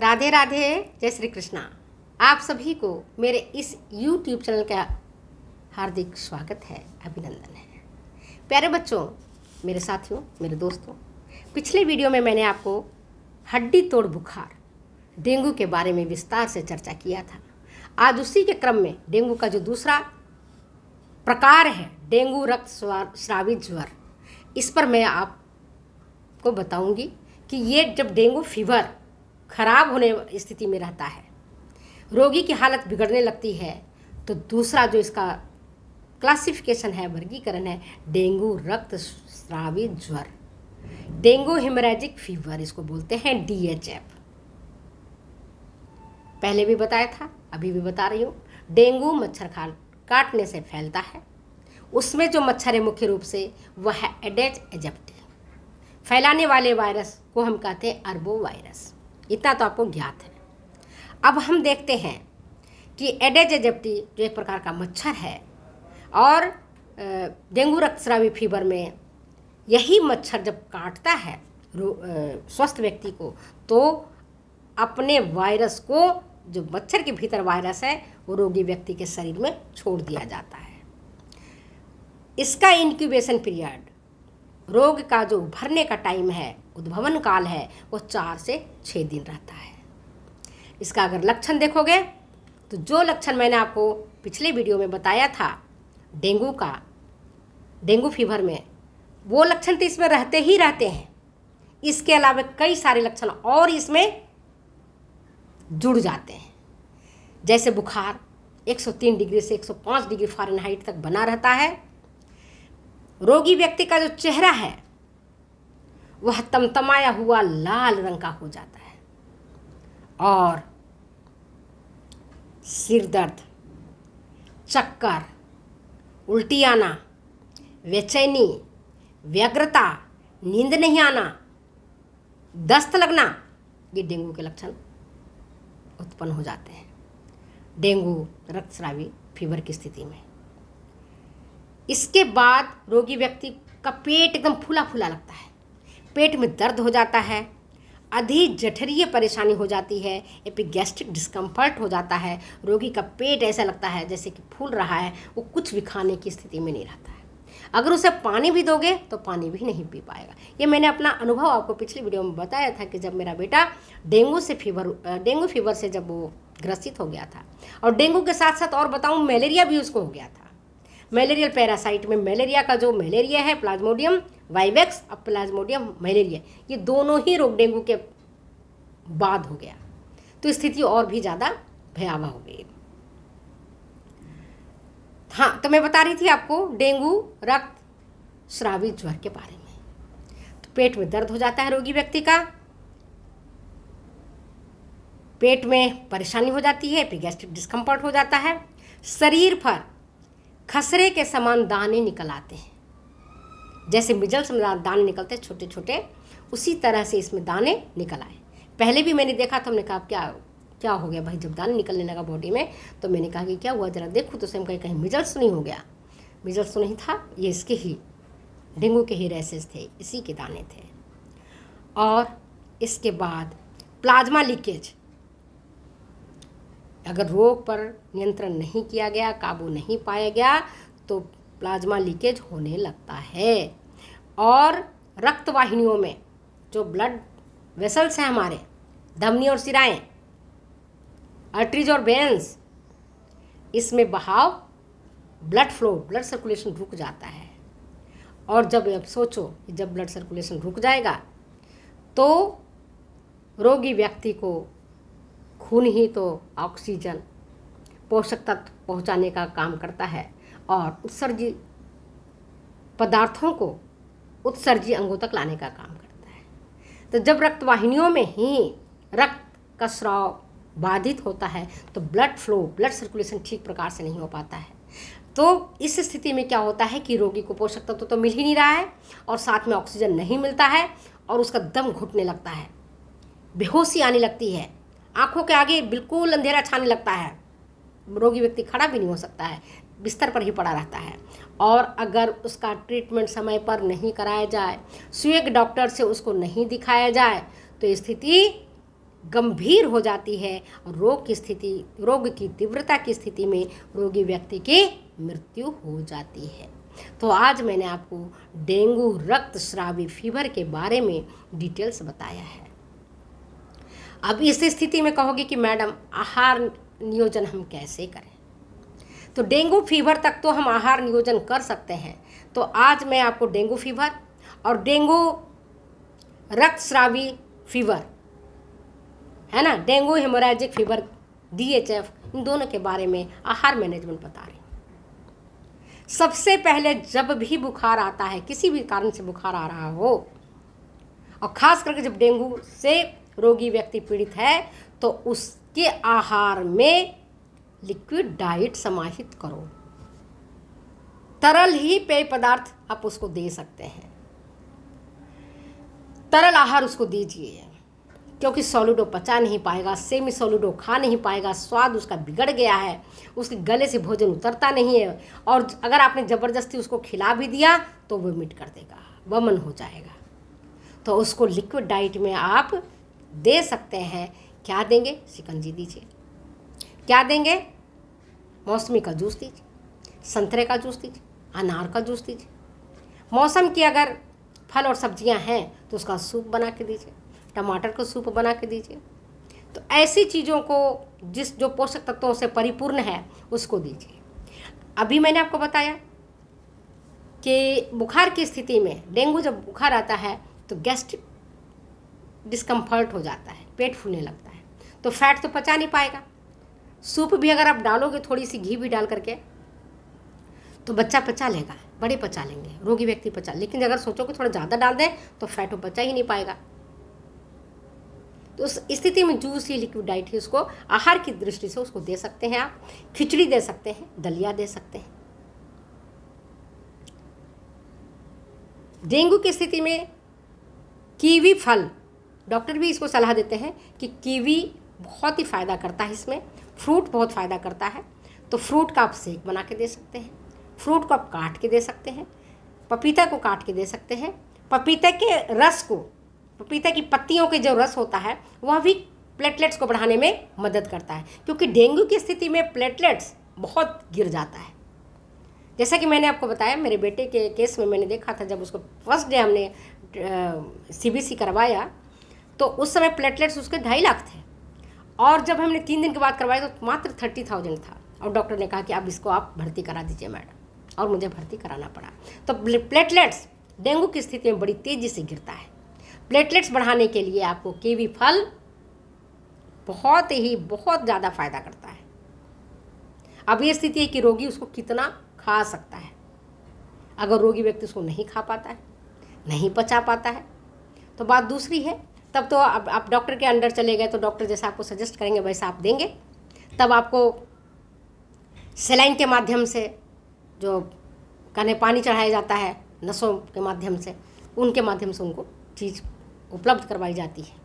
राधे राधे जय श्री कृष्णा आप सभी को मेरे इस यूट्यूब चैनल का हार्दिक स्वागत है अभिनंदन है प्यारे बच्चों मेरे साथियों मेरे दोस्तों पिछले वीडियो में मैंने आपको हड्डी तोड़ बुखार डेंगू के बारे में विस्तार से चर्चा किया था आज उसी के क्रम में डेंगू का जो दूसरा प्रकार है डेंगू रक्त श्रावित ज्वर इस पर मैं आपको बताऊंगी कि ये जब डेंगू फीवर खराब होने स्थिति में रहता है रोगी की हालत बिगड़ने लगती है तो दूसरा जो इसका क्लासिफिकेशन है वर्गीकरण है डेंगू रक्त श्रावी ज्वर डेंगू हिमरेजिक फीवर इसको बोलते हैं डीएचएफ पहले भी बताया था अभी भी बता रही हूँ डेंगू मच्छर काटने से फैलता है उसमें जो मच्छर है मुख्य रूप से वह है एडेज एजेप्टी फैलाने वाले वायरस को हम कहते हैं अरबो वायरस इतना तो आपको ज्ञात है अब हम देखते हैं कि एडेज एजेप्टी जो एक प्रकार का मच्छर है और डेंगू रक्तस्रावी फीवर में यही मच्छर जब काटता है स्वस्थ व्यक्ति को तो अपने वायरस को जो मच्छर के भीतर वायरस है वो रोगी व्यक्ति के शरीर में छोड़ दिया जाता है इसका इनक्यूबेशन पीरियड रोग का जो उभरने का टाइम है उद्भवन काल है वो चार से छः दिन रहता है इसका अगर लक्षण देखोगे तो जो लक्षण मैंने आपको पिछले वीडियो में बताया था डेंगू का डेंगू फीवर में वो लक्षण तो इसमें रहते ही रहते हैं इसके अलावा कई सारे लक्षण और इसमें जुड़ जाते हैं जैसे बुखार 103 डिग्री से 105 डिग्री फारेनहाइट तक बना रहता है रोगी व्यक्ति का जो चेहरा है वह तमतमाया हुआ लाल रंग का हो जाता है और सिर दर्द चक्कर उल्टी आना बेचैनी व्यग्रता नींद नहीं आना दस्त लगना ये डेंगू के लक्षण उत्पन्न हो जाते हैं डेंगू रक्तस्रावी फीवर की स्थिति में इसके बाद रोगी व्यक्ति का पेट एकदम फूला फूला लगता है पेट में दर्द हो जाता है अधि जठरीय परेशानी हो जाती है एपिगैस्ट्रिक डिस्कम्फर्ट हो जाता है रोगी का पेट ऐसा लगता है जैसे कि फूल रहा है वो कुछ भी खाने की स्थिति में नहीं रहता है अगर उसे पानी भी दोगे तो पानी भी नहीं पी पाएगा ये मैंने अपना अनुभव आपको पिछली वीडियो में बताया था कि जब मेरा बेटा डेंगू से फीवर डेंगू फीवर से जब वो ग्रसित हो गया था और डेंगू के साथ साथ और बताऊँ मलेरिया भी उसको हो गया था मलेरियल पैरासाइट में मलेरिया का जो मलेरिया है प्लाज्मोडियम वाइवेक्स और प्लाज्मोडियम मलेरिया ये दोनों ही रोग डेंगू के बाद हो गया तो स्थिति और भी ज़्यादा भयावह हो गई हाँ तो मैं बता रही थी आपको डेंगू रक्त श्रावी ज्वर के बारे में तो पेट में दर्द हो जाता है रोगी व्यक्ति का पेट में परेशानी हो जाती है फिर गैस्ट्रिक डिस्कम्फर्ट हो जाता है शरीर पर खसरे के समान दाने निकल आते हैं जैसे मिजल समान दाने निकलते हैं छोटे छोटे उसी तरह से इसमें दाने निकल आए पहले भी मैंने देखा तो हमने कहा क्या क्या हो गया भाई जब दाने निकलने लगा बॉडी में तो मैंने कहा कि क्या हुआ जरा देखो तो सेम कहीं कहीं मिजल्स तो नहीं हो गया मिजल्स तो नहीं था ये इसके ही डेंगू के ही रेसेस थे इसी के दाने थे और इसके बाद प्लाज्मा लीकेज अगर रोग पर नियंत्रण नहीं किया गया काबू नहीं पाया गया तो प्लाज्मा लीकेज होने लगता है और रक्त वाहिनियों में जो ब्लड वेसल्स हैं हमारे धमनी और सिराएं अर्टरीज और वेन्स इसमें बहाव ब्लड फ्लो ब्लड सर्कुलेशन रुक जाता है और जब अब सोचो जब ब्लड सर्कुलेशन रुक जाएगा तो रोगी व्यक्ति को खून ही तो ऑक्सीजन पोषक तत्व पहुंचाने का काम करता है और उत्सर्जी पदार्थों को उत्सर्जी अंगों तक लाने का काम करता है तो जब रक्तवाहिनियों में ही रक्त का स्राव बाधित होता है तो ब्लड फ्लो ब्लड सर्कुलेशन ठीक प्रकार से नहीं हो पाता है तो इस स्थिति में क्या होता है कि रोगी को पोषक तत्व तो, तो मिल ही नहीं रहा है और साथ में ऑक्सीजन नहीं मिलता है और उसका दम घुटने लगता है बेहोशी आने लगती है आंखों के आगे बिल्कुल अंधेरा छाने लगता है रोगी व्यक्ति खड़ा भी नहीं हो सकता है बिस्तर पर ही पड़ा रहता है और अगर उसका ट्रीटमेंट समय पर नहीं कराया जाए स्वेग डॉक्टर से उसको नहीं दिखाया जाए तो स्थिति गंभीर हो जाती है और रोग की स्थिति रोग की तीव्रता की स्थिति में रोगी व्यक्ति की मृत्यु हो जाती है तो आज मैंने आपको डेंगू रक्त श्रावी फीवर के बारे में डिटेल्स बताया है अब इस स्थिति में कहोगे कि मैडम आहार नियोजन हम कैसे करें तो डेंगू फीवर तक तो हम आहार नियोजन कर सकते हैं तो आज मैं आपको डेंगू फीवर और डेंगू रक्तस्रावी फीवर है ना डेंगू हेमोराइजिक फीवर डीएचएफ इन दोनों के बारे में आहार मैनेजमेंट बता रही हूँ सबसे पहले जब भी बुखार आता है किसी भी कारण से बुखार आ रहा हो और ख़ास करके जब डेंगू से रोगी व्यक्ति पीड़ित है तो उसके आहार में लिक्विड डाइट समाहित करो तरल ही पेय पदार्थ आप उसको दे सकते हैं तरल आहार उसको दीजिए क्योंकि सॉलिडो पचा नहीं पाएगा सेमी सॉलिडो खा नहीं पाएगा स्वाद उसका बिगड़ गया है उसके गले से भोजन उतरता नहीं है और अगर आपने ज़बरदस्ती उसको खिला भी दिया तो वो मिट कर देगा वमन हो जाएगा तो उसको लिक्विड डाइट में आप दे सकते हैं क्या देंगे शिकंजी दीजिए क्या देंगे मौसमी का जूस दीजिए संतरे का जूस दीजिए अनार का जूस दीजिए मौसम की अगर फल और सब्जियां हैं तो उसका सूप बना के दीजिए टमाटर का सूप बना के दीजिए तो ऐसी चीज़ों को जिस जो पोषक तत्वों से परिपूर्ण है उसको दीजिए अभी मैंने आपको बताया कि बुखार की स्थिति में डेंगू जब बुखार आता है तो गैस्ट्रिक डिस्कम्फर्ट हो जाता है पेट फूलने लगता है तो फैट तो पचा नहीं पाएगा सूप भी अगर आप डालोगे थोड़ी सी घी भी डाल करके तो बच्चा पचा लेगा बड़े पचा लेंगे रोगी व्यक्ति पचा लेकिन अगर सोचोगे थोड़ा ज़्यादा डाल दें तो फैट वो पचा ही नहीं पाएगा तो उस स्थिति में जूस ही लिक्विड डाइट ही उसको आहार की दृष्टि से उसको दे सकते हैं आप खिचड़ी दे सकते हैं दलिया दे सकते हैं डेंगू की स्थिति में कीवी फल डॉक्टर भी इसको सलाह देते हैं कि कीवी बहुत ही फ़ायदा करता है इसमें फ्रूट बहुत फ़ायदा करता है तो फ्रूट का आप सेक बना के दे सकते हैं फ्रूट को आप काट के दे सकते हैं पपीता को काट के दे सकते हैं पपीते के रस को पपीता की पत्तियों के जो रस होता है वह भी प्लेटलेट्स को बढ़ाने में मदद करता है क्योंकि डेंगू की स्थिति में प्लेटलेट्स बहुत गिर जाता है जैसा कि मैंने आपको बताया मेरे बेटे के केस में मैंने देखा था जब उसको फर्स्ट डे हमने सीबीसी करवाया तो उस समय प्लेटलेट्स उसके ढाई लाख थे और जब हमने तीन दिन के बाद करवाए तो मात्र थर्टी थाउजेंड था और डॉक्टर ने कहा कि अब इसको आप भर्ती करा दीजिए मैडम और मुझे भर्ती कराना पड़ा तो प्लेटलेट्स डेंगू की स्थिति में बड़ी तेज़ी से गिरता है प्लेटलेट्स बढ़ाने के लिए आपको केवी फल बहुत ही बहुत ज़्यादा फायदा करता है अब ये स्थिति है कि रोगी उसको कितना खा सकता है अगर रोगी व्यक्ति उसको नहीं खा पाता है नहीं पचा पाता है तो बात दूसरी है तब तो आप, आप डॉक्टर के अंडर चले गए तो डॉक्टर जैसा आपको सजेस्ट करेंगे वैसा आप देंगे तब आपको सेलाइन के माध्यम से जो कहने पानी चढ़ाया जाता है नसों के माध्यम से उनके माध्यम से उनको चीज़ उपलब्ध करवाई जाती है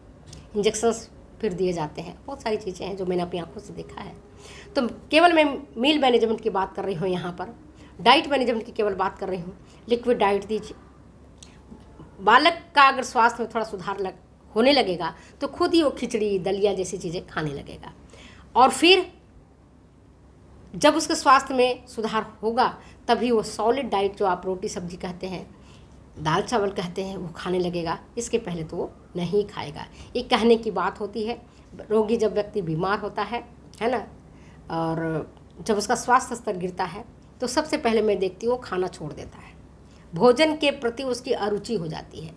इंजेक्शन्स फिर दिए जाते हैं बहुत सारी चीज़ें हैं जो मैंने अपनी आंखों से देखा है तो केवल मैं मील मैनेजमेंट की बात कर रही हूँ यहाँ पर डाइट मैनेजमेंट की केवल बात कर रही हूँ लिक्विड डाइट दीजिए बालक का अगर स्वास्थ्य में थोड़ा सुधार लग होने लगेगा तो खुद ही वो खिचड़ी दलिया जैसी चीज़ें खाने लगेगा और फिर जब उसके स्वास्थ्य में सुधार होगा तभी वो सॉलिड डाइट जो आप रोटी सब्जी कहते हैं दाल चावल कहते हैं वो खाने लगेगा इसके पहले तो वो नहीं खाएगा ये कहने की बात होती है रोगी जब व्यक्ति बीमार होता है है ना और जब उसका स्वास्थ्य स्तर गिरता है तो सबसे पहले मैं देखती हूँ खाना छोड़ देता है भोजन के प्रति उसकी अरुचि हो जाती है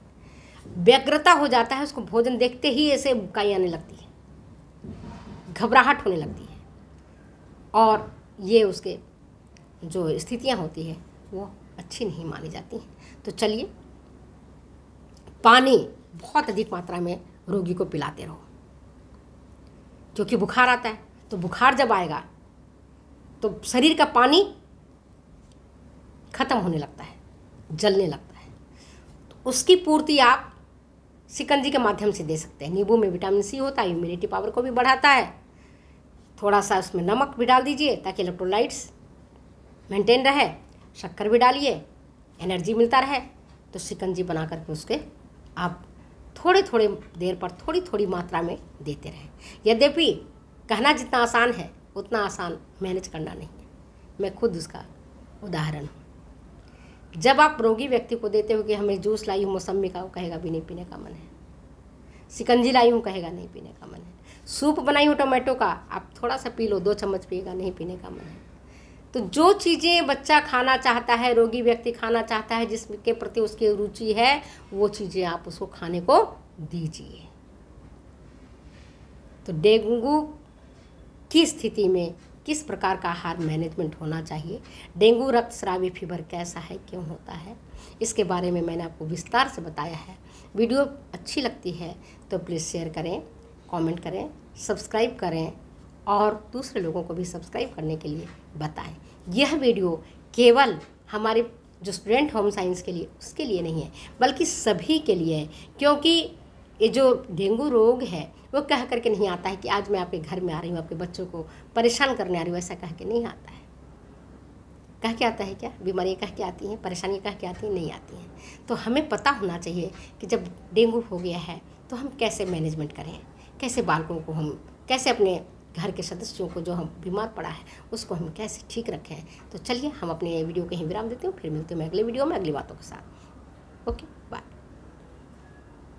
व्यग्रता हो जाता है उसको भोजन देखते ही ऐसे बुकाई आने लगती है घबराहट होने लगती है और ये उसके जो स्थितियाँ होती है वो अच्छी नहीं मानी जाती हैं तो चलिए पानी बहुत अधिक मात्रा में रोगी को पिलाते रहो क्योंकि बुखार आता है तो बुखार जब आएगा तो शरीर का पानी ख़त्म होने लगता है जलने लगता है तो उसकी पूर्ति आप सिकंजी के माध्यम से दे सकते हैं नींबू में विटामिन सी होता है इम्यूनिटी पावर को भी बढ़ाता है थोड़ा सा उसमें नमक भी डाल दीजिए ताकि इलेक्ट्रोलाइट्स मेंटेन रहे शक्कर भी डालिए एनर्जी मिलता रहे तो सिकंजी बना करके उसके आप थोड़े थोड़े देर पर थोड़ी थोड़ी मात्रा में देते रहें यद्यपि कहना जितना आसान है उतना आसान मैनेज करना नहीं है मैं खुद उसका उदाहरण हूँ जब आप रोगी व्यक्ति को देते हो कि हमें जूस लाई हूँ मौसमी का वो कहेगा भी नहीं पीने का मन है सिकंजी लाई हूँ कहेगा नहीं पीने का मन है सूप बनाई हूँ टोमेटो का आप थोड़ा सा पी लो दो चम्मच पिएगा नहीं पीने का मन है तो जो चीज़ें बच्चा खाना चाहता है रोगी व्यक्ति खाना चाहता है जिसके प्रति उसकी रुचि है वो चीज़ें आप उसको खाने को दीजिए तो डेंगू की स्थिति में किस प्रकार का आहार मैनेजमेंट होना चाहिए डेंगू रक्त श्रावी फीवर कैसा है क्यों होता है इसके बारे में मैंने आपको विस्तार से बताया है वीडियो अच्छी लगती है तो प्लीज़ शेयर करें कमेंट करें सब्सक्राइब करें और दूसरे लोगों को भी सब्सक्राइब करने के लिए बताएं यह वीडियो केवल हमारे जो स्टूडेंट होम साइंस के लिए उसके लिए नहीं है बल्कि सभी के लिए है क्योंकि ये जो डेंगू रोग है वो कह करके नहीं आता है कि आज मैं आपके घर में आ रही हूँ आपके बच्चों को परेशान करने आ रही हूँ ऐसा कह के नहीं आता है कह के आता है क्या बीमारियाँ कह के आती हैं परेशानियाँ कह के आती हैं नहीं आती हैं तो हमें पता होना चाहिए कि जब डेंगू हो गया है तो हम कैसे मैनेजमेंट करें कैसे बालकों को हम कैसे अपने घर के सदस्यों को जो हम बीमार पड़ा है उसको हम कैसे ठीक रखें तो चलिए हम अपने वीडियो कहीं विराम देते हैं फिर मिलते हैं अगले वीडियो में अगली बातों के साथ ओके बाय